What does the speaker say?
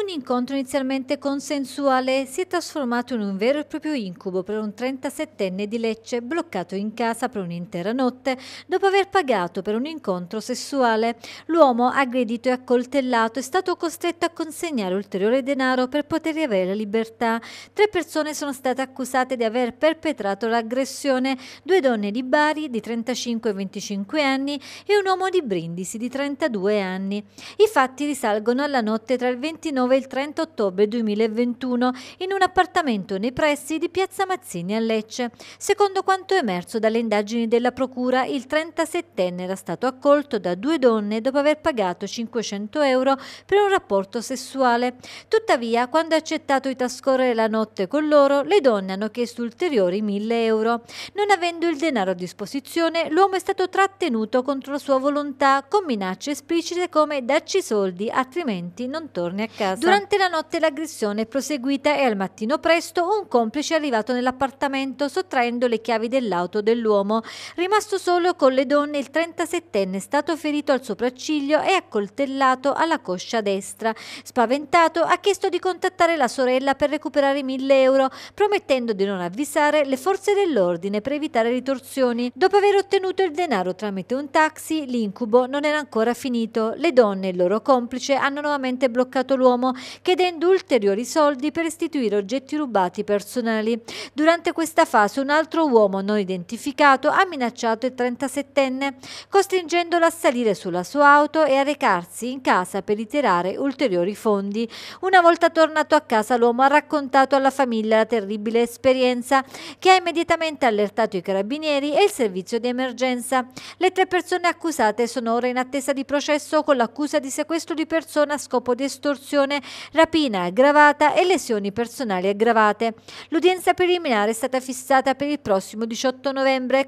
Un incontro inizialmente consensuale si è trasformato in un vero e proprio incubo per un 37enne di Lecce bloccato in casa per un'intera notte dopo aver pagato per un incontro sessuale. L'uomo, aggredito e accoltellato, è stato costretto a consegnare ulteriore denaro per poter riavere la libertà. Tre persone sono state accusate di aver perpetrato l'aggressione, due donne di Bari di 35 e 25 anni e un uomo di Brindisi di 32 anni. I fatti risalgono alla notte tra il 29 19 e il 30 ottobre 2021 in un appartamento nei pressi di Piazza Mazzini a Lecce. Secondo quanto emerso dalle indagini della Procura, il 37enne era stato accolto da due donne dopo aver pagato 500 euro per un rapporto sessuale. Tuttavia, quando ha accettato di trascorrere la notte con loro, le donne hanno chiesto ulteriori 1000 euro. Non avendo il denaro a disposizione, l'uomo è stato trattenuto contro la sua volontà con minacce esplicite come dacci soldi altrimenti non torni a casa casa. Durante la notte l'aggressione è proseguita e al mattino presto un complice è arrivato nell'appartamento sottraendo le chiavi dell'auto dell'uomo. Rimasto solo con le donne, il 37enne è stato ferito al sopracciglio e accoltellato alla coscia destra. Spaventato ha chiesto di contattare la sorella per recuperare 1000 euro, promettendo di non avvisare le forze dell'ordine per evitare ritorsioni. Dopo aver ottenuto il denaro tramite un taxi, l'incubo non era ancora finito. Le donne e il loro complice hanno nuovamente bloccato l'uomo Bergamo, chiedendo ulteriori soldi per restituire oggetti rubati personali. Durante questa fase un altro uomo non identificato ha minacciato il 37enne, costringendolo a salire sulla sua auto e a recarsi in casa per iterare ulteriori fondi. Una volta tornato a casa l'uomo ha raccontato alla famiglia la terribile esperienza che ha immediatamente allertato i carabinieri e il servizio di emergenza. Le tre persone accusate sono ora in attesa di processo con l'accusa di sequestro di persona a scopo di estorsione rapina aggravata e lesioni personali aggravate. L'udienza preliminare è stata fissata per il prossimo 18 novembre